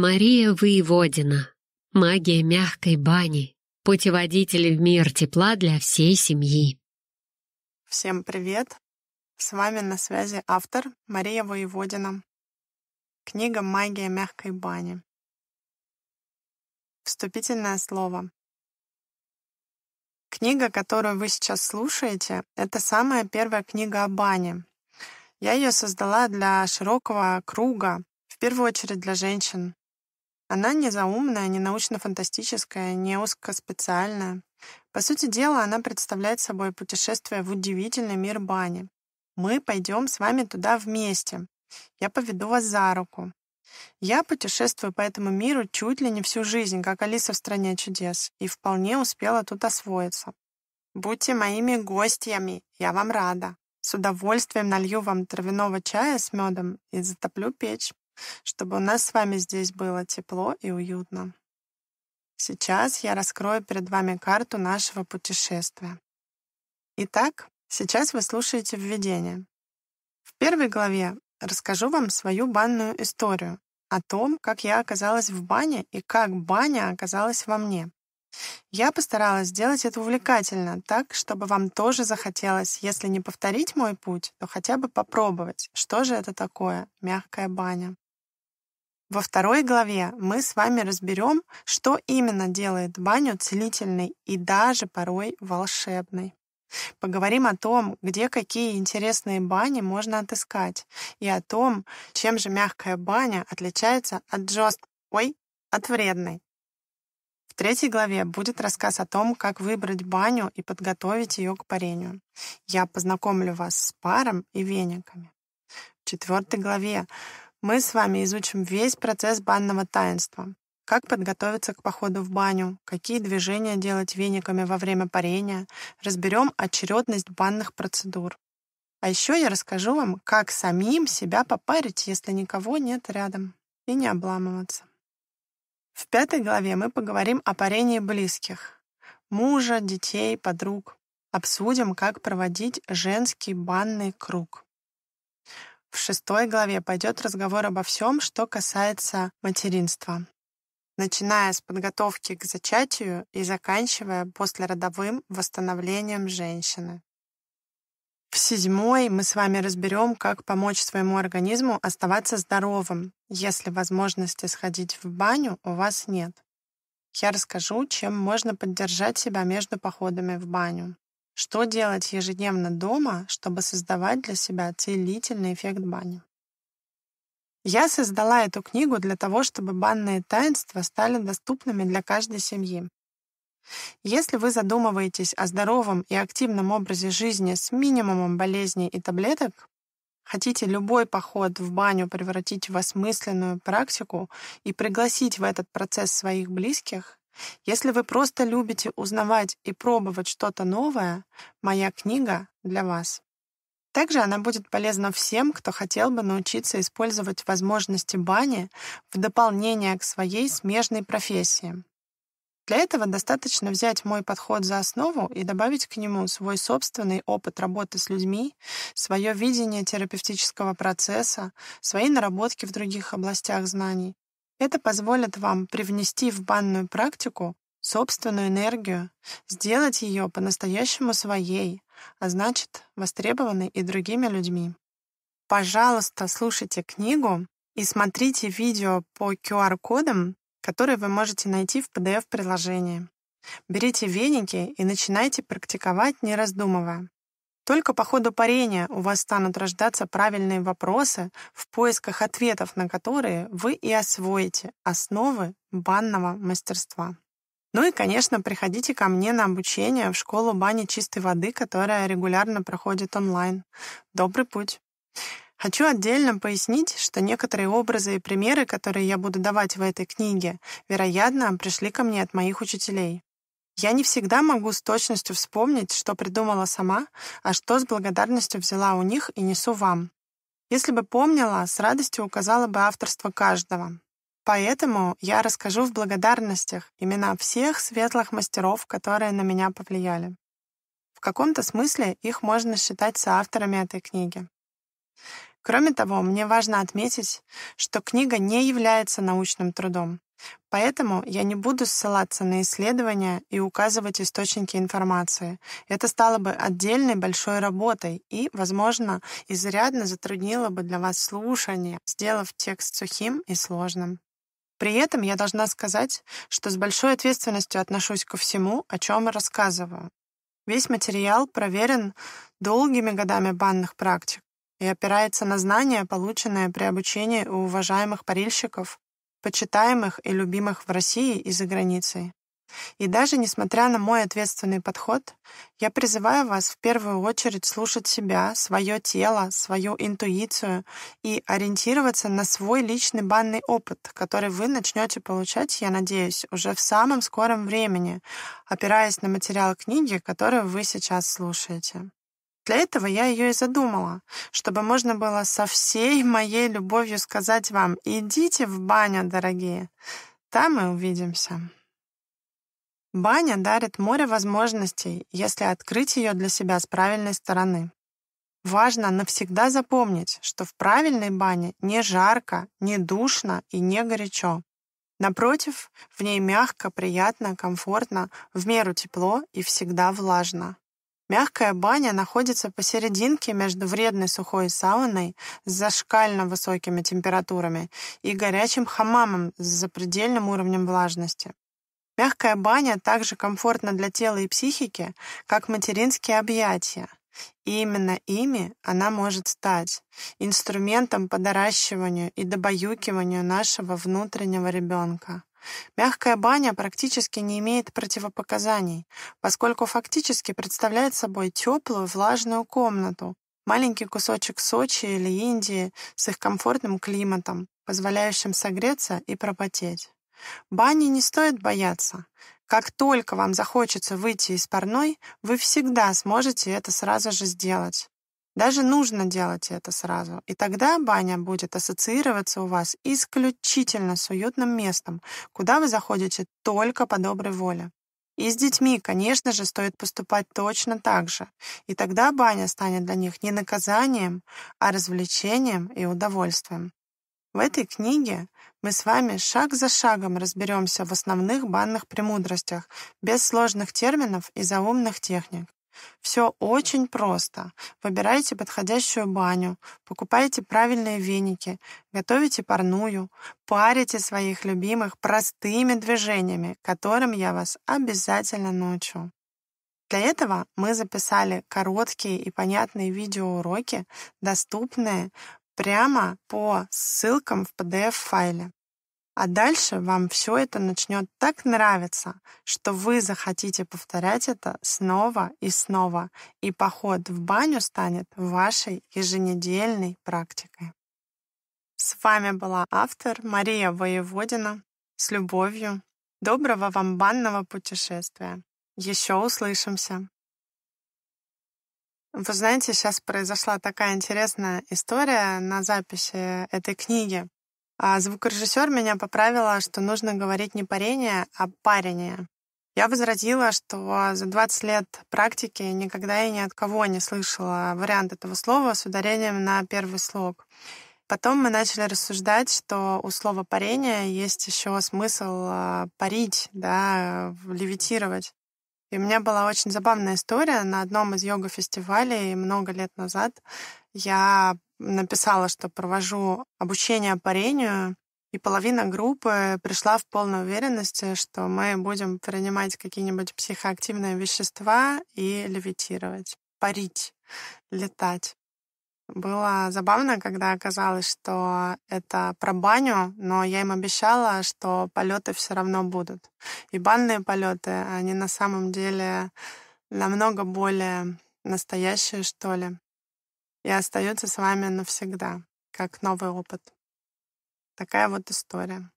Мария Воеводина. Магия мягкой бани. Путеводитель в мир тепла для всей семьи. Всем привет! С вами на связи автор Мария Воеводина. Книга «Магия мягкой бани». Вступительное слово. Книга, которую вы сейчас слушаете, это самая первая книга о бане. Я ее создала для широкого круга, в первую очередь для женщин, она не заумная, не научно-фантастическая, не узкоспециальная. По сути дела, она представляет собой путешествие в удивительный мир бани. Мы пойдем с вами туда вместе. Я поведу вас за руку. Я путешествую по этому миру чуть ли не всю жизнь, как Алиса в «Стране чудес», и вполне успела тут освоиться. Будьте моими гостями, я вам рада. С удовольствием налью вам травяного чая с медом и затоплю печь чтобы у нас с вами здесь было тепло и уютно. Сейчас я раскрою перед вами карту нашего путешествия. Итак, сейчас вы слушаете введение. В первой главе расскажу вам свою банную историю о том, как я оказалась в бане и как баня оказалась во мне. Я постаралась сделать это увлекательно, так, чтобы вам тоже захотелось, если не повторить мой путь, то хотя бы попробовать, что же это такое мягкая баня. Во второй главе мы с вами разберем, что именно делает баню целительной и даже порой волшебной. Поговорим о том, где какие интересные бани можно отыскать, и о том, чем же мягкая баня отличается от жесткой, Ой, от вредной. В третьей главе будет рассказ о том, как выбрать баню и подготовить ее к парению. Я познакомлю вас с паром и вениками. В четвертой главе мы с вами изучим весь процесс банного таинства. Как подготовиться к походу в баню, какие движения делать вениками во время парения, разберем очередность банных процедур. А еще я расскажу вам, как самим себя попарить, если никого нет рядом, и не обламываться. В пятой главе мы поговорим о парении близких — мужа, детей, подруг. Обсудим, как проводить женский банный круг. В шестой главе пойдет разговор обо всем, что касается материнства, начиная с подготовки к зачатию и заканчивая послеродовым восстановлением женщины. В седьмой мы с вами разберем, как помочь своему организму оставаться здоровым, если возможности сходить в баню у вас нет. Я расскажу, чем можно поддержать себя между походами в баню. Что делать ежедневно дома, чтобы создавать для себя целительный эффект бани? Я создала эту книгу для того, чтобы банные таинства стали доступными для каждой семьи. Если вы задумываетесь о здоровом и активном образе жизни с минимумом болезней и таблеток, хотите любой поход в баню превратить в осмысленную практику и пригласить в этот процесс своих близких, если вы просто любите узнавать и пробовать что-то новое, моя книга для вас. Также она будет полезна всем, кто хотел бы научиться использовать возможности бани в дополнение к своей смежной профессии. Для этого достаточно взять мой подход за основу и добавить к нему свой собственный опыт работы с людьми, свое видение терапевтического процесса, свои наработки в других областях знаний, это позволит вам привнести в банную практику собственную энергию, сделать ее по-настоящему своей, а значит, востребованной и другими людьми. Пожалуйста, слушайте книгу и смотрите видео по QR-кодам, которые вы можете найти в PDF-приложении. Берите веники и начинайте практиковать, не раздумывая. Только по ходу парения у вас станут рождаться правильные вопросы, в поисках ответов на которые вы и освоите основы банного мастерства. Ну и, конечно, приходите ко мне на обучение в школу бани чистой воды, которая регулярно проходит онлайн. Добрый путь! Хочу отдельно пояснить, что некоторые образы и примеры, которые я буду давать в этой книге, вероятно, пришли ко мне от моих учителей. Я не всегда могу с точностью вспомнить, что придумала сама, а что с благодарностью взяла у них и несу вам. Если бы помнила, с радостью указала бы авторство каждого. Поэтому я расскажу в благодарностях имена всех светлых мастеров, которые на меня повлияли. В каком-то смысле их можно считать соавторами этой книги. Кроме того, мне важно отметить, что книга не является научным трудом. Поэтому я не буду ссылаться на исследования и указывать источники информации. Это стало бы отдельной большой работой и, возможно, изрядно затруднило бы для вас слушание, сделав текст сухим и сложным. При этом я должна сказать, что с большой ответственностью отношусь ко всему, о чем рассказываю. Весь материал проверен долгими годами банных практик и опирается на знания, полученные при обучении у уважаемых парильщиков почитаемых и любимых в России и за границей. И даже несмотря на мой ответственный подход, я призываю вас в первую очередь слушать себя, свое тело, свою интуицию и ориентироваться на свой личный банный опыт, который вы начнете получать, я надеюсь, уже в самом скором времени, опираясь на материал книги, которую вы сейчас слушаете. Для этого я ее и задумала, чтобы можно было со всей моей любовью сказать вам «Идите в баню, дорогие, там и увидимся». Баня дарит море возможностей, если открыть ее для себя с правильной стороны. Важно навсегда запомнить, что в правильной бане не жарко, не душно и не горячо. Напротив, в ней мягко, приятно, комфортно, в меру тепло и всегда влажно. Мягкая баня находится посерединке между вредной сухой сауной с зашкально высокими температурами и горячим хамамом с запредельным уровнем влажности. Мягкая баня также комфортна для тела и психики, как материнские объятия. И именно ими она может стать инструментом по доращиванию и добаюкиванию нашего внутреннего ребенка. Мягкая баня практически не имеет противопоказаний, поскольку фактически представляет собой теплую влажную комнату, маленький кусочек Сочи или Индии с их комфортным климатом, позволяющим согреться и пропотеть. Бани не стоит бояться. Как только вам захочется выйти из парной, вы всегда сможете это сразу же сделать. Даже нужно делать это сразу, и тогда баня будет ассоциироваться у вас исключительно с уютным местом, куда вы заходите только по доброй воле. И с детьми, конечно же, стоит поступать точно так же, и тогда баня станет для них не наказанием, а развлечением и удовольствием. В этой книге мы с вами шаг за шагом разберемся в основных банных премудростях, без сложных терминов и заумных техник. Все очень просто. Выбирайте подходящую баню, покупайте правильные веники, готовите парную, парите своих любимых простыми движениями, которым я вас обязательно научу. Для этого мы записали короткие и понятные видеоуроки, доступные прямо по ссылкам в PDF-файле. А дальше вам все это начнет так нравиться, что вы захотите повторять это снова и снова, и поход в баню станет вашей еженедельной практикой. С вами была автор Мария Воеводина. С любовью. Доброго вам банного путешествия. Еще услышимся. Вы знаете, сейчас произошла такая интересная история на записи этой книги. А звукорежиссер меня поправила, что нужно говорить не парение, а парение. Я возразила, что за 20 лет практики никогда и ни от кого не слышала вариант этого слова с ударением на первый слог. Потом мы начали рассуждать, что у слова парение есть еще смысл а, парить, да, левитировать. И у меня была очень забавная история. На одном из йога-фестивалей много лет назад я написала, что провожу обучение парению, и половина группы пришла в полной уверенности, что мы будем принимать какие-нибудь психоактивные вещества и левитировать, парить, летать. Было забавно, когда оказалось, что это про баню, но я им обещала, что полеты все равно будут. И банные полеты, они на самом деле намного более настоящие, что ли и остается с вами навсегда, как новый опыт. Такая вот история.